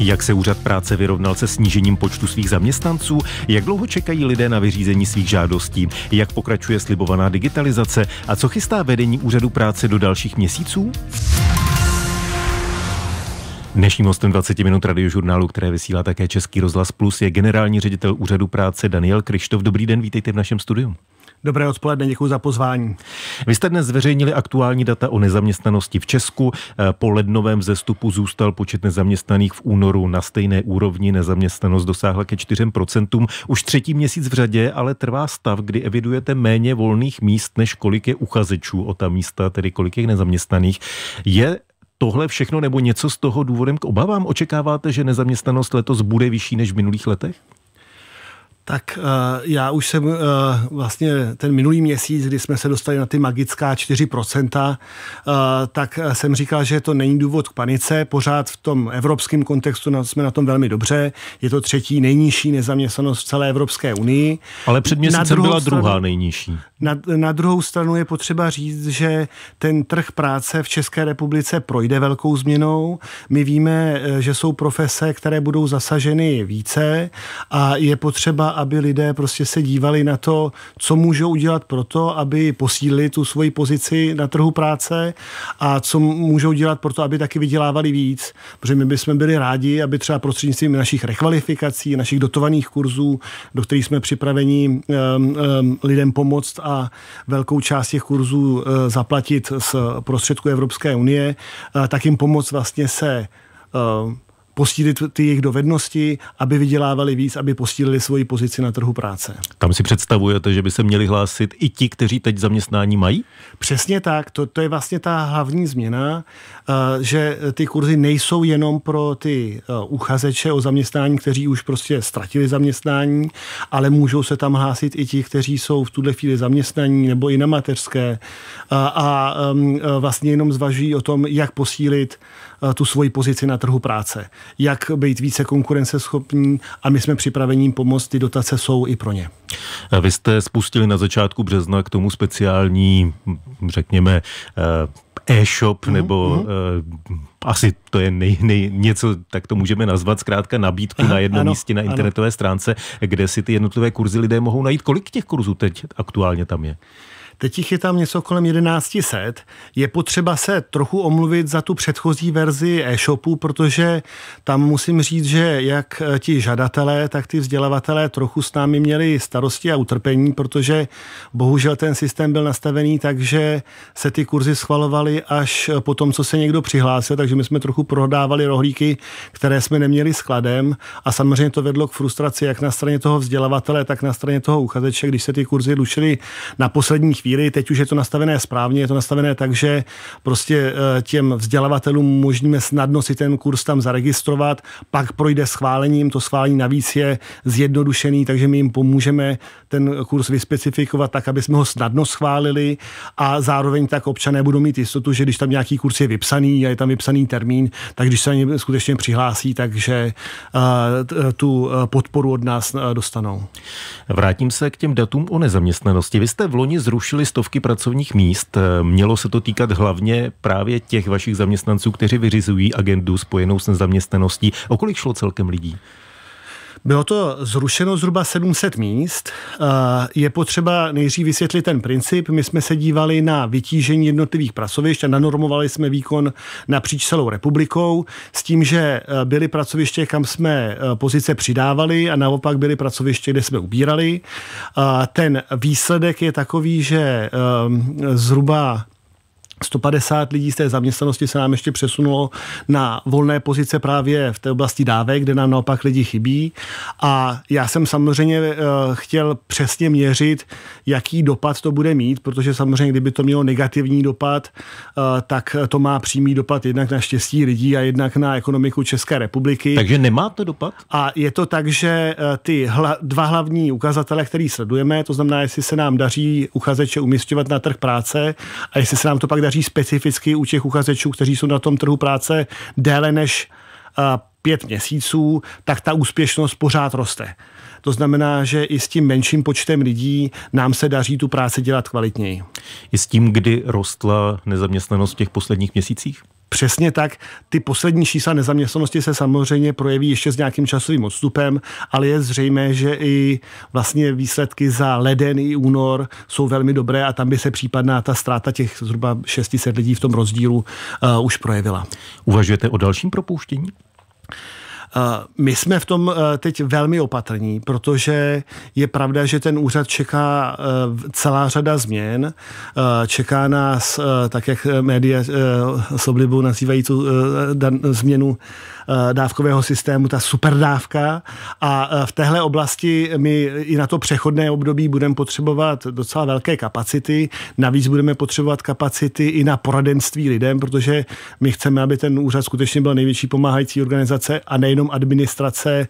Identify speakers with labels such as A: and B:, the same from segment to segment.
A: Jak se úřad práce vyrovnal se snížením počtu svých zaměstnanců? Jak dlouho čekají lidé na vyřízení svých žádostí? Jak pokračuje slibovaná digitalizace? A co chystá vedení úřadu práce do dalších měsíců? Dnešním hostem 20 minut radiožurnálu, které vysílá také Český rozhlas Plus, je generální ředitel úřadu práce Daniel Krištof. Dobrý den, vítejte v našem studiu.
B: Dobré odpoledne, děkuji za pozvání. Vy jste dnes zveřejnili
A: aktuální data o nezaměstnanosti v Česku. Eh, po lednovém zestupu zůstal počet nezaměstnaných v únoru na stejné úrovni. Nezaměstnanost dosáhla ke 4%. Už třetí měsíc v řadě, ale trvá stav, kdy evidujete méně volných míst, než kolik je uchazečů o ta místa, tedy kolik je nezaměstnaných. Je tohle všechno nebo něco z toho důvodem k obavám? Očekáváte, že nezaměstnanost letos bude vyšší než v minulých letech?
B: tak eh, já už jsem eh, vlastně ten minulý měsíc, kdy jsme se dostali na ty magická 4%, eh, tak jsem říkal, že to není důvod k panice. Pořád v tom evropském kontextu jsme na tom velmi dobře. Je to třetí nejnižší nezaměstnanost v celé Evropské unii. Ale před měsícem byla stranu, druhá nejnižší. Na, na druhou stranu je potřeba říct, že ten trh práce v České republice projde velkou změnou. My víme, že jsou profese, které budou zasaženy více a je potřeba, aby lidé prostě se dívali na to, co můžou udělat pro to, aby posílili tu svoji pozici na trhu práce a co můžou dělat pro to, aby taky vydělávali víc. Protože my bychom byli rádi, aby třeba prostřednictvím našich rekvalifikací, našich dotovaných kurzů, do kterých jsme připraveni um, um, lidem pomoct a velkou část těch kurzů uh, zaplatit z prostředků Evropské unie, uh, tak jim pomoct vlastně se uh, posílit ty jejich dovednosti, aby vydělávali víc, aby posílili svoji pozici na trhu práce.
A: Tam si představujete, že by se měli hlásit i ti, kteří teď zaměstnání mají?
B: Přesně tak, to, to je vlastně ta hlavní změna, eh, že ty kurzy nejsou jenom pro ty eh, uchazeče o zaměstnání, kteří už prostě ztratili zaměstnání, ale můžou se tam hlásit i ti, kteří jsou v tuhle chvíli zaměstnaní nebo i na mateřské eh, a, a ehm, vlastně jenom zvažují o tom, jak posílit Eh, tu svoji pozici na trhu práce, jak být více konkurenceschopní a my jsme připraveni pomoct, ty dotace jsou i pro ně.
A: A eh, vy jste spustili na začátku března k tomu speciální, hm, řekněme, eh, e-shop mm-hmm. nebo mm-hmm. asi to je nej, nej, něco, tak to můžeme nazvat, zkrátka nabídku na jednom ano, místě na internetové ano. stránce, kde si ty jednotlivé kurzy lidé
B: mohou najít. Kolik těch kurzů teď aktuálně tam je? Teď jich je tam něco kolem 1100. Je potřeba se trochu omluvit za tu předchozí verzi e-shopu, protože tam musím říct, že jak eh, ti žadatelé, tak ty vzdělavatelé trochu s námi měli starosti a utrpení, protože bohužel ten systém byl nastavený tak, že se ty kurzy schvalovaly až eh, po tom, co se někdo přihlásil, takže my jsme trochu prohodávali rohlíky, které jsme neměli skladem a samozřejmě to vedlo k frustraci jak na straně toho vzdělavatele, tak na straně toho uchazeče, když se ty kurzy lušily na poslední chvíli chvíli. Teď už je to nastavené správně, je to nastavené tak, že prostě eh, těm vzdělavatelům možníme snadno si ten kurz tam zaregistrovat, pak projde schválením, to schválení navíc je zjednodušený, takže my jim pomůžeme ten kurz vyspecifikovat tak, aby jsme ho snadno schválili a zároveň tak občané budou mít jistotu, že když tam nějaký kurz je vypsaný a je tam vypsaný termín, tak když se na ně skutečně přihlásí, takže eh, eh, tu eh, podporu od nás dostanou.
A: Vrátím se k těm datům o nezaměstnanosti. Vy jste v loni zrušili stovky pracovních míst. Mělo se to týkat hlavně právě těch vašich zaměstnanců, kteří vyřizují agendu spojenou s nezaměstnaností.
B: O kolik šlo celkem lidí? Bylo to zrušeno zhruba 700 míst. Eh, je potřeba nejdřív vysvětlit ten princip. My jsme se dívali na vytížení jednotlivých pracovišť a nanormovali jsme výkon napříč celou republikou s tím, že eh, byly pracoviště, kam jsme eh, pozice přidávali a naopak byly pracoviště, kde jsme ubírali. Ten výsledek je takový, že zhruba 150 lidí z té zaměstnanosti se nám ještě přesunulo na volné pozice právě v té oblasti dávek, kde nám naopak lidi chybí. A já jsem samozřejmě eh, chtěl přesně měřit, jaký dopad to bude mít, protože samozřejmě, kdyby to mělo negativní dopad, eh, tak to má přímý dopad jednak na štěstí lidí a jednak na ekonomiku České republiky. Takže nemá to dopad? A je to tak, že eh, ty hla, dva hlavní ukazatele, které sledujeme, to znamená, jestli se nám daří uchazeče umístěvat na trh práce a jestli se nám to pak daří specificky u těch uchazečů, kteří jsou na tom trhu práce déle než eh, pět měsíců, tak ta úspěšnost pořád roste. To znamená, že i s tím menším počtem lidí nám se daří tu práci dělat kvalitněji. I s tím, kdy rostla nezaměstnanost v těch posledních měsících? Přesně tak. Ty poslední čísla nezaměstnanosti se samozřejmě projeví ještě s nějakým časovým odstupem, ale je zřejmé, že i vlastně výsledky za leden i únor jsou velmi dobré a tam by se případná ta ztráta těch zhruba 600 lidí v tom rozdílu uh, už projevila. Uvažujete o dalším propuštění? My jsme v tom eh, teď velmi opatrní, protože je pravda, že ten úřad čeká eh, celá řada změn. Eh, čeká nás, tak jak média s oblibou nazývají tu změnu Eh, dávkového systému, ta superdávka. A eh, v téhle oblasti my i na to přechodné období budeme potřebovat docela velké kapacity. Navíc budeme potřebovat kapacity i na poradenství lidem, protože my chceme, aby ten úřad skutečně byl největší pomáhající organizace a nejenom administrace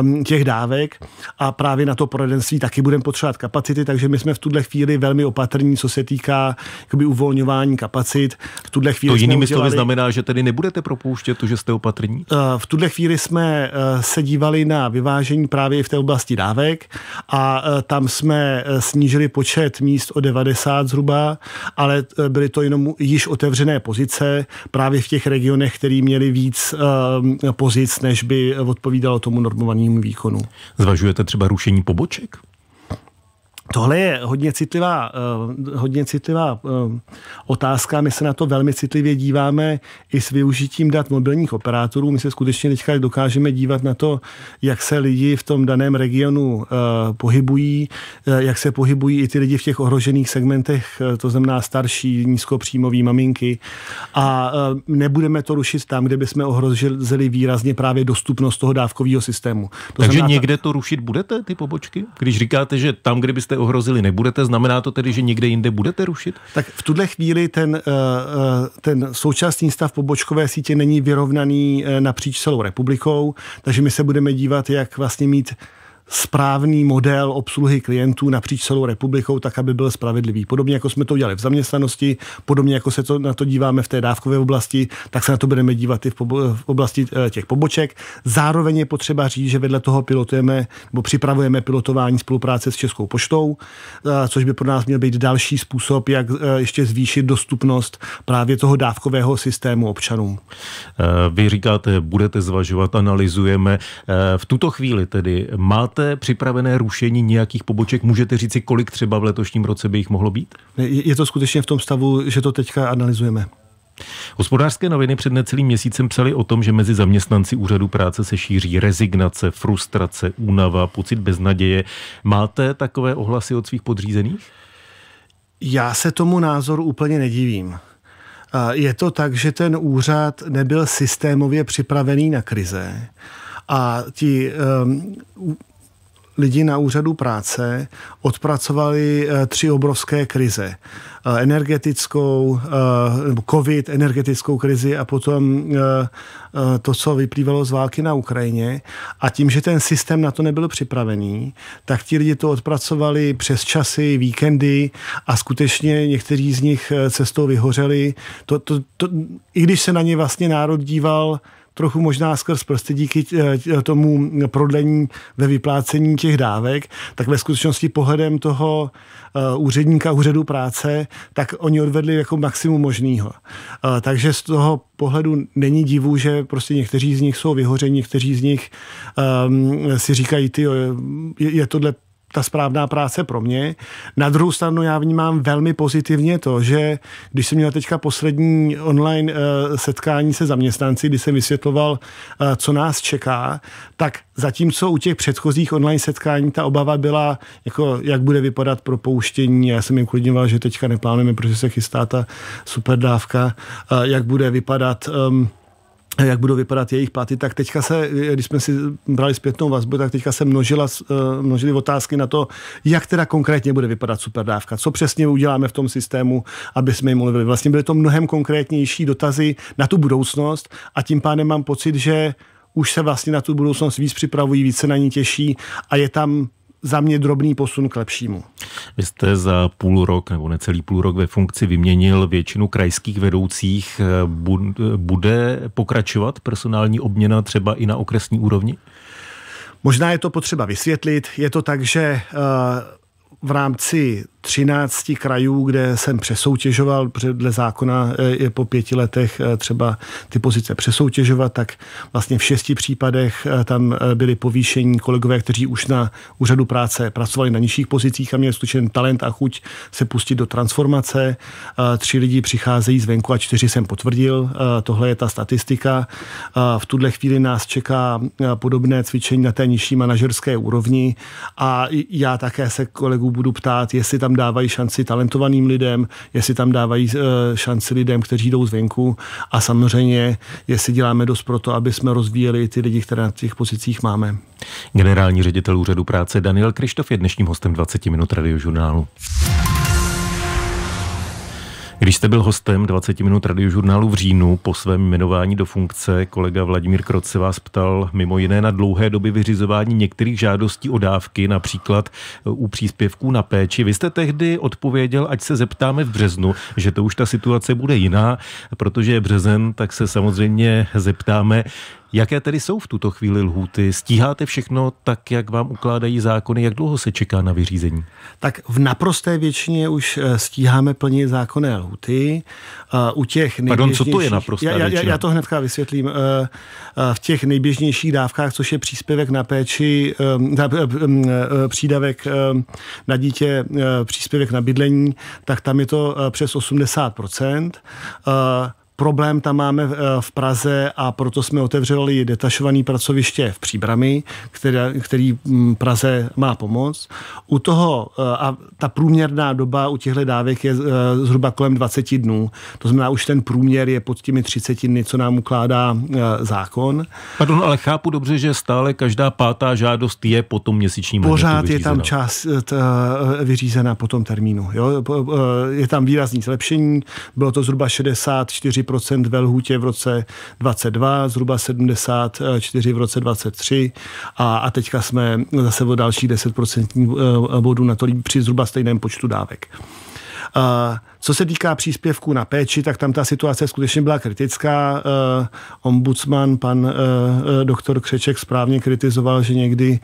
B: um, těch dávek a právě na to poradenství taky budeme potřebovat kapacity, takže my jsme v tuhle chvíli velmi opatrní, co se týká jakoby, uvolňování kapacit. V tuhle chvíli to jinými slovy znamená,
A: že tedy nebudete propouštět to, že jste opatrní?
B: Uh, v tuhle chvíli jsme uh, se dívali na vyvážení právě v té oblasti dávek a uh, tam jsme snížili počet míst o 90 zhruba, ale byly to jenom již otevřené pozice právě v těch regionech, které měly víc ehm, pozic, než by odpovídalo tomu normovanému správnímu výkonu.
A: Zvažujete třeba rušení poboček?
B: Tohle je hodně citlivá, eh, hodně citlivá eh, otázka. My se na to velmi citlivě díváme i s využitím dat mobilních operátorů. My se skutečně teďka dokážeme dívat na to, jak se lidi v tom daném regionu eh, pohybují, jak se pohybují i ty lidi v těch ohrožených segmentech, to znamená starší, nízkopříjmový maminky. A nebudeme to rušit tam, kde bychom ohrozili výrazně právě dostupnost toho dávkového systému. To Takže znamená, někde
A: to rušit budete, ty pobočky? Když říkáte, že tam, kde byste ohrozili nebudete, znamená to tedy, že někde jinde budete rušit?
B: Tak v tuhle chvíli ten, eh, eh, ten současný stav pobočkové sítě není vyrovnaný eh, napříč celou republikou, takže my se budeme dívat, jak vlastně mít správný model obsluhy klientů napříč celou republikou, tak aby byl spravedlivý. Podobně jako jsme to dělali v zaměstnanosti, podobně jako se to, na to díváme v té dávkové oblasti, tak se na to budeme dívat i v, pobo- v oblasti eh, těch poboček. Zároveň je potřeba říct, že vedle toho pilotujeme nebo připravujeme pilotování spolupráce s Českou poštou, eh, což by pro nás měl být další způsob, jak eh, ještě zvýšit dostupnost právě toho dávkového systému občanům.
A: Vy říkáte, budete zvažovat, analyzujeme. V tuto chvíli tedy máte máte připravené rušení nějakých poboček? Můžete říci, kolik třeba v letošním roce by jich mohlo být?
B: Je to skutečně v tom stavu, že to teďka analyzujeme.
A: Hospodářské noviny před necelým měsícem psali o tom, že mezi zaměstnanci úřadu práce se šíří rezignace, frustrace, únava, pocit beznaděje. Máte takové
B: ohlasy od svých podřízených? Já se tomu názoru úplně nedivím. Je to tak, že ten úřad nebyl systémově připravený na krize a ti um, lidi na úřadu práce odpracovali eh, tři obrovské krize. Eh, energetickou, eh, covid, energetickou krizi a potom to, co vyplývalo z války na Ukrajině. A tím, že ten systém na to nebyl připravený, tak ti lidi to odpracovali přes časy, víkendy a skutečně někteří z nich cestou vyhořeli. To, to, to, I když se na ně vlastně národ díval trochu možná skrz prsty díky eh, tomu prodlení ve vyplácení těch dávek, tak ve skutečnosti pohledem toho eh, úředníka úřadu práce, tak oni odvedli jako maximum možného. Eh, takže z toho pohledu není divu, že prostě někteří z nich jsou vyhoření, někteří z nich um, si říkají, ty je, je tohle ta správná práce pro mě. Na druhou stranu já vnímám velmi pozitivně to, že když jsem měl teďka poslední online eh, setkání se zaměstnanci, kdy jsem vysvětloval, eh, co nás čeká, tak zatímco u těch předchozích online setkání ta obava byla, jako, jak bude vypadat propouštění, já jsem jim klidňoval, že teďka neplánujeme, protože se chystá ta superdávka, eh, jak bude vypadat um, jak budou vypadat jejich platy, tak teďka se, když jsme si brali zpětnou vazbu, tak teďka se množila, eh, množily otázky na to, jak teda konkrétně bude vypadat superdávka, co přesně uděláme v tom systému, aby jsme jim mluvili. Vlastně byly to mnohem konkrétnější dotazy na tu budoucnost a tím pádem mám pocit, že už se vlastně na tu budoucnost víc připravují, více na ní těší a je tam za mě drobný posun k lepšímu.
A: Vy jste za půl rok nebo necelý půl rok ve funkci vyměnil většinu krajských vedoucích. Bude pokračovat personální obměna třeba i na okresní úrovni?
B: Možná je to potřeba vysvětlit. Je to tak, že eh, v rámci 13 krajů, kde jsem přesoutěžoval, protože dle zákona eh, je po pěti letech eh, třeba ty pozice přesoutěžovat, tak vlastně v šesti případech eh, tam byly povýšení kolegové, kteří už na úřadu práce pracovali na nižších pozicích a měli skutečně talent a chuť se pustit do transformace. Tři lidi přicházejí zvenku a čtyři jsem potvrdil. Tohle je ta statistika. V tuhle chvíli nás čeká podobné cvičení na té nižší manažerské úrovni a já také se kolegů budu ptát, jestli tam dávají šanci talentovaným lidem, jestli tam dávají eh, šanci lidem, kteří jdou zvenku a samozřejmě, jestli děláme dost pro to, aby jsme rozvíjeli ty lidi, které na těch pozicích máme.
A: Generální ředitel úřadu práce Daniel Krištof je dnešním hostem 20 minut radiožurnálu. Když jste byl hostem 20 minut radiožurnálu v říjnu po svém jmenování do funkce, kolega Vladimír Kroc se vás ptal mimo jiné na dlouhé doby vyřizování některých žádostí o dávky, například u příspěvků na péči. Vy jste tehdy odpověděl, ať se zeptáme v březnu, že to už ta situace bude jiná, protože je březen, tak se samozřejmě zeptáme, Jaké tedy jsou v tuto chvíli lhůty? Stíháte všechno tak, jak vám ukládají zákony? Jak dlouho se čeká na vyřízení?
B: Tak v naprosté většině už eh, stíháme plně zákonné lhůty. Eh, u těch Pardon, co to je naprosté já, já, já to hnedka vysvětlím. Eh, v těch nejběžnějších dávkách, což je příspěvek na péči, ehm, ehm, přídavek ehm, na dítě, příspěvek na bydlení, tak tam je to přes 80%. Problém tam máme eh, v Praze a proto jsme otevřeli detašované pracoviště v Příbrami, který, který mm, Praze má pomoc. U toho eh, a ta průměrná doba u těchto dávek je eh, zhruba kolem 20 dnů. To znamená, už ten průměr je pod těmi 30 dny, co nám ukládá zákon. Pardon, ale chápu
A: dobře, že stále každá pátá žádost je po tom měsíčním Pořád je tam čas
B: vyřízená po tom termínu. Jo? Je tam výrazný zlepšení, bylo to zhruba 64 30% ve lhůtě v roce 22, zhruba 74% v roce 23 a, a teďka jsme zase o další 10% eh, bodů na to při zhruba stejném počtu dávek. Co se týká příspěvků na péči, tak tam ta situace skutečně byla kritická. Eh, ombudsman, pan eh, eh, doktor Křeček správně kritizoval, že někdy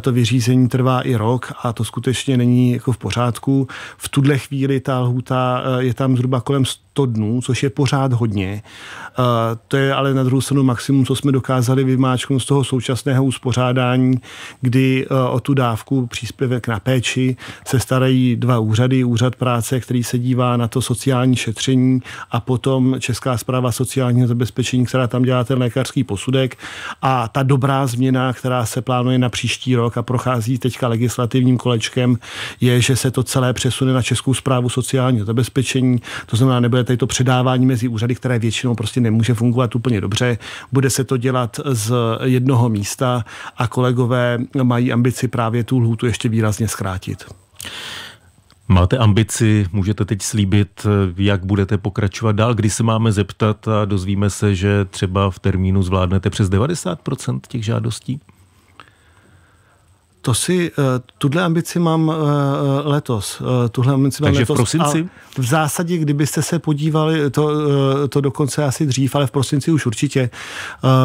B: to vyřízení trvá i rok a to skutečně není jako v pořádku. V tuhle chvíli ta lhůta je tam zhruba kolem 100 dnů, což je pořád hodně. To je ale na druhou stranu maximum, co jsme dokázali vymáčknout z toho současného uspořádání, kdy o tu dávku příspěvek na péči se starají dva úřady, úřad práce, který se dívá na to sociální šetření a potom Česká zpráva sociálního zabezpečení, která tam dělá ten lékařský posudek a ta dobrá změna, která se plánuje na příští rok a prochází teďka legislativním kolečkem, je, že se to celé přesune na Českou zprávu sociálního zabezpečení, to znamená, nebude tady to předávání mezi úřady, které většinou prostě nemůže fungovat úplně dobře, bude se to dělat z jednoho místa a kolegové mají ambici právě tu lhůtu ještě výrazně zkrátit.
A: Máte ambici, můžete teď slíbit, jak budete pokračovat dál, kdy se máme zeptat a dozvíme se, že třeba v termínu zvládnete přes 90% těch žádostí?
B: To si, eh, tuhle ambici mám eh, eh, letos. Tuhle ambici mám Takže letos. v prosinci? A v zásadě, kdybyste se podívali, to, to dokonce asi dřív, ale v prosinci už určitě,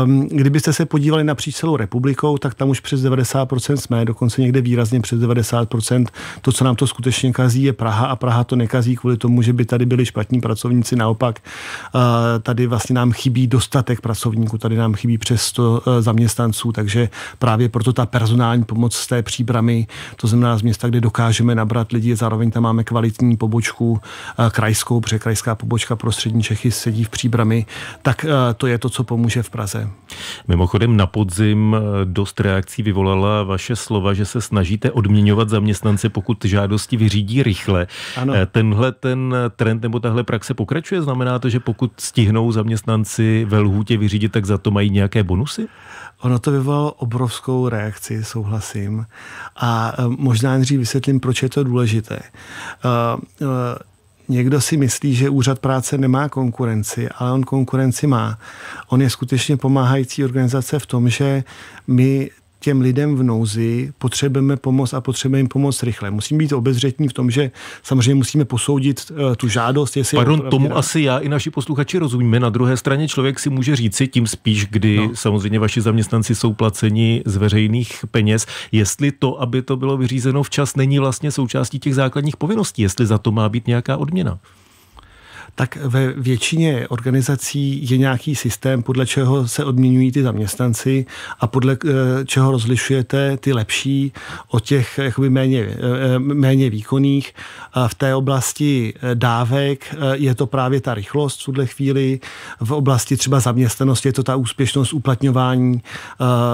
B: ehm, kdybyste se podívali napříč celou republikou, tak tam už přes 90% jsme, dokonce někde výrazně přes 90%. To, co nám to skutečně kazí, je Praha a Praha to nekazí kvůli tomu, že by tady byli špatní pracovníci. Naopak, tady vlastně nám chybí dostatek pracovníků, tady nám chybí přes 100 zaměstnanců, takže právě proto ta personální pomoc té příbramy, to znamená z města, kde dokážeme nabrat lidi, zároveň tam máme kvalitní pobočku eh, krajskou, protože krajská pobočka pro střední Čechy sedí v příbrami, tak eh, to je to, co pomůže v Praze.
A: Mimochodem na podzim eh, dost reakcí vyvolala vaše slova, že se snažíte odměňovat zaměstnance, pokud žádosti vyřídí rychle. Ano. Tenhle ten trend nebo tahle praxe pokračuje? Znamená to, že pokud stihnou zaměstnanci ve lhůtě vyřídit, tak za to mají nějaké bonusy?
B: Ono to vyvolalo obrovskou reakci, souhlasím. A eh, možná nejdřív vysvětlím, proč je to důležité. Eh, eh, někdo si myslí, že úřad práce nemá konkurenci, ale on konkurenci má. On je skutečně pomáhající organizace v tom, že my těm lidem v nouzi potřebujeme pomoc a potřebujeme jim pomoc rychle. Musíme být obezřetní v tom, že samozřejmě musíme posoudit eh, tu žádost, jestli Pardon, je tomu asi já
A: i naši posluchači rozumíme. Na druhé straně člověk si může říci, tím spíš, kdy no. samozřejmě vaši zaměstnanci jsou placeni z veřejných peněz, jestli to, aby to bylo vyřízeno včas, není vlastně součástí těch základních povinností, jestli za to má být nějaká odměna
B: tak ve většině organizací je nějaký systém, podle čeho se odměňují ty zaměstnanci a podle eh, čeho rozlišujete ty lepší od těch eh, jakoby méně, eh, méně výkonných. V té oblasti dávek je to právě ta rychlost v tuhle chvíli, v oblasti třeba zaměstnanosti je to ta úspěšnost uplatňování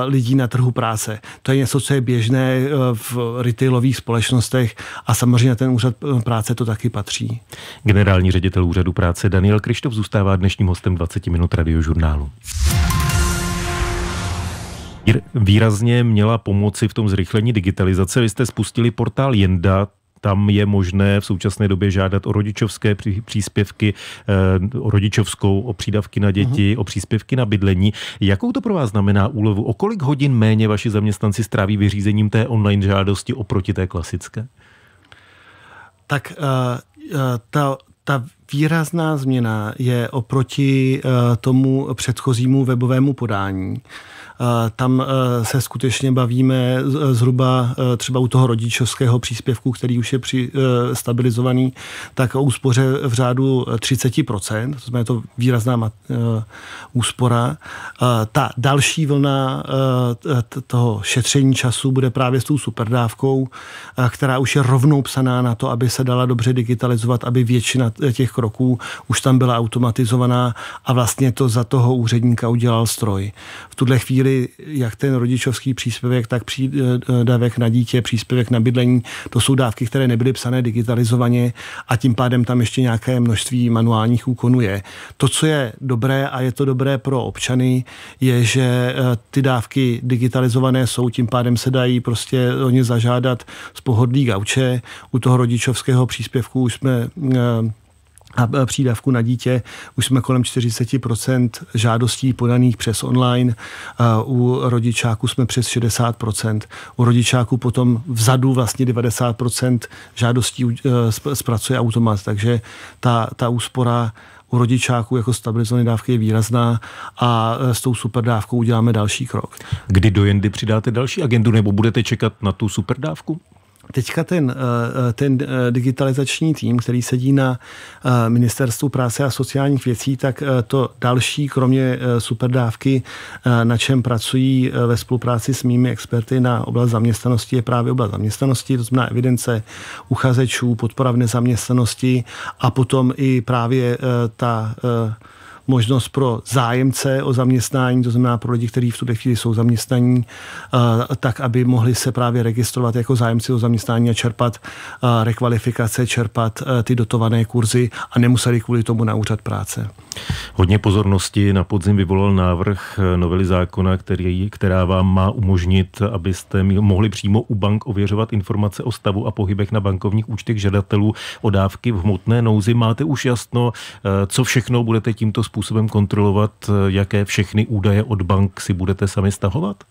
B: lidí na trhu práce. To je něco, co je běžné v retailových společnostech a samozřejmě ten úřad práce to taky patří.
A: Generální ředitel úřadu úřadu práce Daniel Krištof zůstává dnešním hostem 20 minut radiožurnálu. Výrazně měla pomoci v tom zrychlení digitalizace. Vy jste spustili portál Jenda, tam je možné v současné době žádat o rodičovské příspěvky, eh, o rodičovskou, o přídavky na děti, uh-huh. o příspěvky na bydlení. Jakou to pro vás znamená úlevu? O kolik hodin méně vaši zaměstnanci stráví vyřízením té online žádosti oproti té klasické?
B: Tak uh, uh, ta, ta výrazná změna je oproti eh, tomu předchozímu webovému podání. Eh, tam eh, se skutečně bavíme eh, zhruba třeba u toho rodičovského příspěvku, který už je při, stabilizovaný, tak o úspoře v řádu 30%, to znamená to výrazná úspora. Ta další vlna toho šetření času bude právě s tou superdávkou, která už je rovnou psaná na to, aby se dala dobře digitalizovat, aby většina těch kroků už tam byla automatizovaná a vlastně to za toho úředníka udělal stroj. V tuhle chvíli tedy jak ten rodičovský příspěvek, tak eh, eh, dávek na dítě, příspěvek na bydlení, to jsou dávky, které nebyly psané digitalizovaně a tím pádem tam ještě nějaké množství manuálních úkonů je. To, co je dobré a je to dobré pro občany, je, že eh, ty dávky digitalizované jsou, tím pádem se dají prostě o ně zažádat z pohodlí gauče. U toho rodičovského příspěvku už jsme a e, přídavku na dítě. Už jsme kolem 40% žádostí podaných přes online, u rodičáků jsme přes 60%, u rodičáků potom vzadu vlastně 90% žádostí e, zpracuje automat, takže ta, ta úspora u rodičáků jako stabilizované dávky je výrazná a e, s tou superdávkou uděláme další krok. Kdy do jindy přidáte další agendu nebo budete čekat na tu superdávku? Teďka ten, eh, eh, ten eh, digitalizační tým, který sedí na Ministerstvu práce a sociálních věcí, tak to další, kromě superdávky, na čem pracují ve spolupráci s mými experty na oblast zaměstnanosti, je právě oblast zaměstnanosti, to znamená evidence uchazečů, podpora v nezaměstnanosti a potom i právě ta možnost pro zájemce o zaměstnání, to znamená pro lidi, kteří v tuto chvíli jsou zaměstnaní, eh, tak, aby mohli se právě registrovat jako zájemci o zaměstnání a čerpat eh, rekvalifikace, čerpat eh, ty dotované kurzy a nemuseli kvůli tomu na úřad práce.
A: Hodně pozornosti na podzim vyvolal návrh eh, novely zákona, který, která vám má umožnit, abyste mohli přímo u bank ověřovat informace o stavu a pohybech na bankovních účtech žadatelů o dávky v hmotné nouzi. Máte už jasno, eh, co všechno budete tímto způsobem kontrolovat, eh, jaké všechny údaje od bank si budete sami stahovat?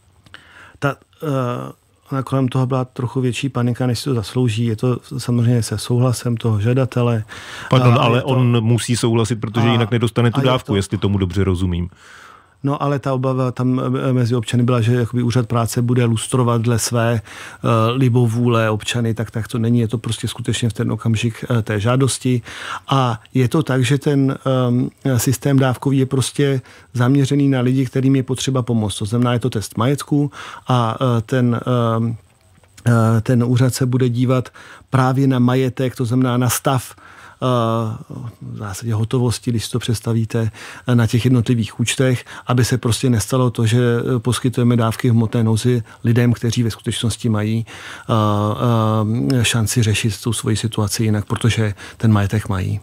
B: Ta, uh ona kolem toho byla trochu větší panika, než si to zaslouží. Je to samozřejmě se souhlasem toho žadatele. Pardon, a ale to,
A: on musí souhlasit, protože a, jinak nedostane tu dávku, to, jestli tomu dobře rozumím.
B: No ale ta obava tam eh, eh, mezi občany byla, že jakoby úřad práce bude lustrovat dle své uh, libovůle občany, tak tak to není, je to prostě skutečně v ten okamžik uh, té žádosti. A je to tak, že ten um, systém dávkový je prostě zaměřený na lidi, kterým je potřeba pomoct. To znamená, je to test majetku a uh, ten um, ten úřad se bude dívat právě na majetek, to znamená na stav Eh, v zásadě hotovosti, když to představíte eh, na těch jednotlivých účtech, aby se prostě nestalo to, že eh, poskytujeme dávky v hmotné nouzi lidem, kteří ve skutečnosti mají šanci řešit tu svoji situaci jinak, protože ten majetek mají.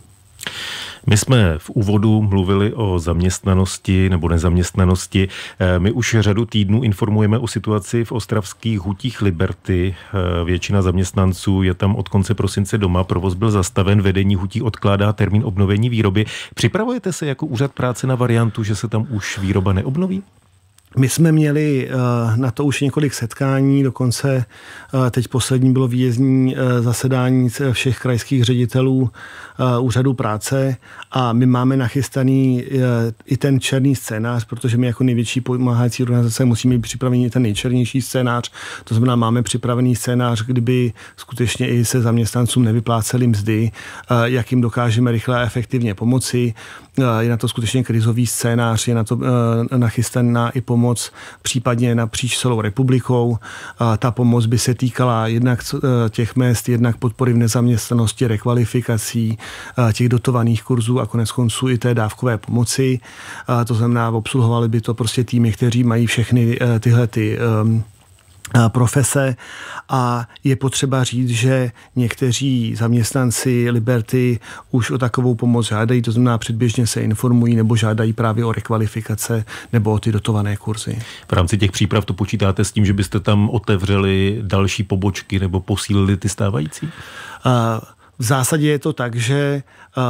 A: My jsme v úvodu mluvili o zaměstnanosti nebo nezaměstnanosti. Eh, my už řadu týdnů informujeme o situaci v ostravských hutích Liberty. Eh, většina zaměstnanců je tam od konce prosince doma. Provoz byl zastaven, vedení hutí odkládá termín obnovení výroby. Připravujete se jako úřad práce na variantu, že se tam už výroba neobnoví?
B: My jsme měli eh, na to už několik setkání, dokonce eh, teď poslední bylo výjezdní eh, zasedání všech krajských ředitelů úřadu práce a my máme nachystaný i ten černý scénář, protože my jako největší pomáhající organizace musíme být připraveni ten nejčernější scénář, to znamená máme připravený scénář, kdyby skutečně i se zaměstnancům nevypláceli mzdy, jak jim dokážeme rychle a efektivně pomoci. Je na to skutečně krizový scénář, je na to nachystaná i pomoc pomoc případně napříč celou republikou. A ta pomoc by se týkala jednak e, těch mest, jednak podpory v nezaměstnanosti, rekvalifikací, e, těch dotovaných kurzů a konec konců i té dávkové pomoci. A to znamená, obsluhovali by to prostě týmy, kteří mají všechny e, tyhle ty um, profese a je potřeba říct, že někteří zaměstnanci Liberty už o takovou pomoc žádají, to znamená předběžně se informují nebo žádají právě o rekvalifikace nebo o ty dotované kurzy.
A: V rámci těch příprav to počítáte s tím, že byste tam otevřeli další pobočky nebo posílili ty stávající?
B: v zásadě je to tak, že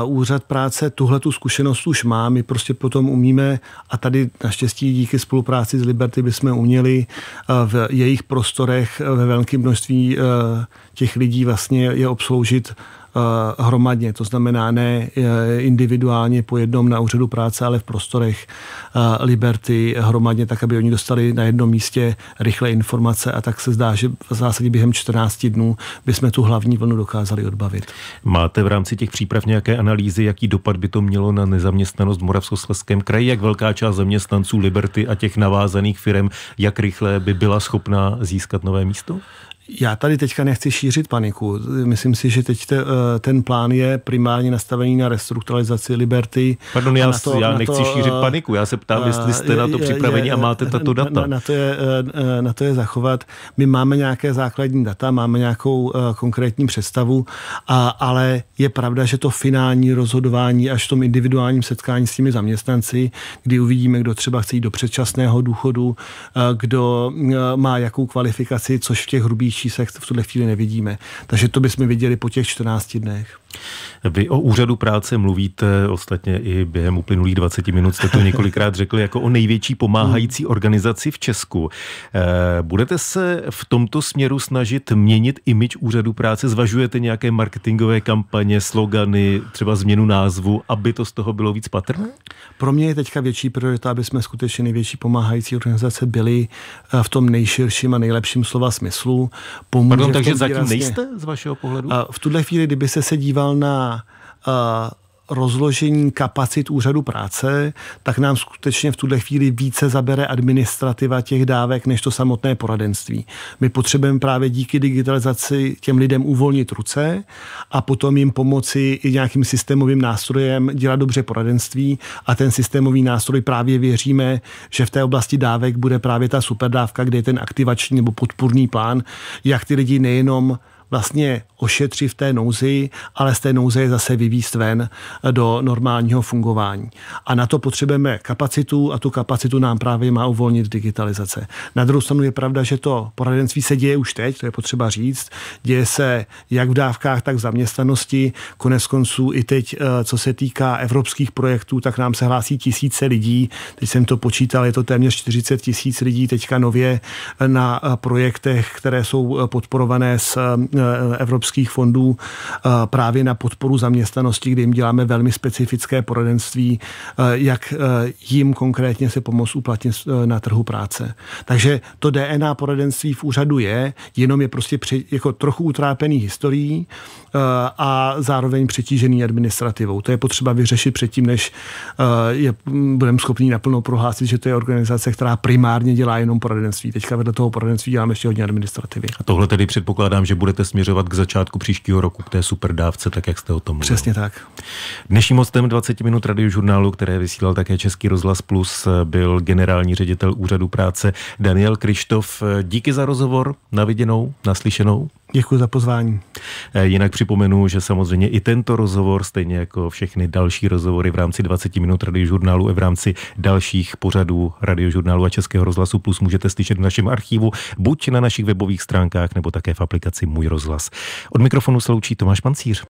B: úřad práce tuhle tu zkušenost už má, my prostě potom umíme a tady naštěstí díky spolupráci s Liberty bychom uměli e, v jejich prostorech e, ve velkém množství e, těch lidí vlastně je obsloužit hromadně, to znamená ne individuálně po jednom na úřadu práce, ale v prostorech Liberty hromadně, tak aby oni dostali na jednom místě rychle informace a tak se zdá, že v zásadě během 14 dnů bychom tu hlavní vlnu dokázali odbavit.
A: Máte v rámci těch příprav nějaké analýzy, jaký dopad by to mělo na nezaměstnanost v Moravskoslezském kraji, jak velká část zaměstnanců Liberty a těch navázaných firm, jak
B: rychle by byla schopná získat nové místo? Já tady teďka nechci šířit paniku. Myslím si, že teď te, eh, ten plán je primárně nastavený na restrukturalizaci Liberty. Pardon, já, to, já nechci to, šířit eh, paniku. Já se ptám, a, eh, jestli jste na to připraveni je, a máte tato data. Na, na, to je, na to je zachovat. My máme nějaké základní data, máme nějakou konkrétní představu, a, ale je pravda, že to finální rozhodování až v tom individuálním setkání s těmi zaměstnanci, kdy uvidíme, kdo třeba chce jít do předčasného důchodu, kdo má jakou kvalifikaci, což v těch hrubých nějakých se v tuhle chvíli nevidíme. Takže to bychom viděli po těch 14 dnech. Vy o úřadu
A: práce mluvíte, ostatně i během uplynulých 20 minut jste to několikrát řekli, jako o největší pomáhající hmm. organizaci v Česku. Eh, budete se v tomto směru snažit měnit imič úřadu práce? Zvažujete nějaké marketingové kampaně, slogany, třeba změnu názvu, aby to z toho bylo víc patrné?
B: Pro mě je teďka větší priorita, aby jsme skutečně největší pomáhající organizace byli eh, v tom nejširším a nejlepším slova smyslu pomůže. Pardon, takže zatím nejste
A: z vašeho pohledu? Eh,
B: v tuhle chvíli, kdyby se se díval na eh, rozložení kapacit úřadu práce, tak nám skutečně v tuhle chvíli více zabere administrativa těch dávek než to samotné poradenství. My potřebujeme právě díky digitalizaci těm lidem uvolnit ruce a potom jim pomoci i nějakým systémovým nástrojem dělat dobře poradenství a ten systémový nástroj právě věříme, že v té oblasti dávek bude právě ta superdávka, kde je ten aktivační nebo podpůrný plán, jak ty lidi nejenom vlastně ošetří v té nouzi, ale z té nouze je zase vyvíst ven eh, do normálního fungování. A na to potřebujeme kapacitu a tu kapacitu nám právě má uvolnit digitalizace. Na druhou stranu je pravda, že to poradenství se děje už teď, to je potřeba říct. Děje se jak v dávkách, tak v zaměstnanosti. Konec konců i teď, eh, co se týká evropských projektů, tak nám se hlásí tisíce lidí. Teď jsem to počítal, je to téměř 40 tisíc lidí teďka nově eh, na projektech, které jsou podporované z Eh, evropských fondů eh, právě na podporu zaměstnanosti, kde jim děláme velmi specifické poradenství, eh, jak jim konkrétně se pomoct uplatnit na trhu práce. Takže to DNA poradenství v úřadu je, jenom je prostě při, jako trochu utrápený historií a zároveň přetížený administrativou. To je potřeba vyřešit předtím, než je, budeme schopni naplno prohlásit, že to je organizace, která primárně dělá jenom poradenství. Teďka vedle toho poradenství děláme ještě hodně administrativy.
A: A tohle tedy předpokládám, že budete směřovat k začátku příštího roku, k té superdávce, tak jak jste o tom mluvil. Přesně tak. Dnešním hostem 20 minut radiožurnálu, které vysílal také Český rozhlas Plus, byl generální ředitel úřadu práce Daniel Krištof. Díky za rozhovor, naviděnou, naslyšenou.
B: Děkuji za pozvání.
A: Eh, jinak připomenu, že samozřejmě i tento rozhovor, stejně jako všechny další rozhovory v rámci 20 minut radiožurnálu i v rámci dalších pořadů radiožurnálu a Českého rozhlasu Plus můžete slyšet v našem archivu, buď na našich webových stránkách, nebo také v aplikaci Můj rozhlas. Od mikrofonu se
B: loučí Tomáš Pancíř.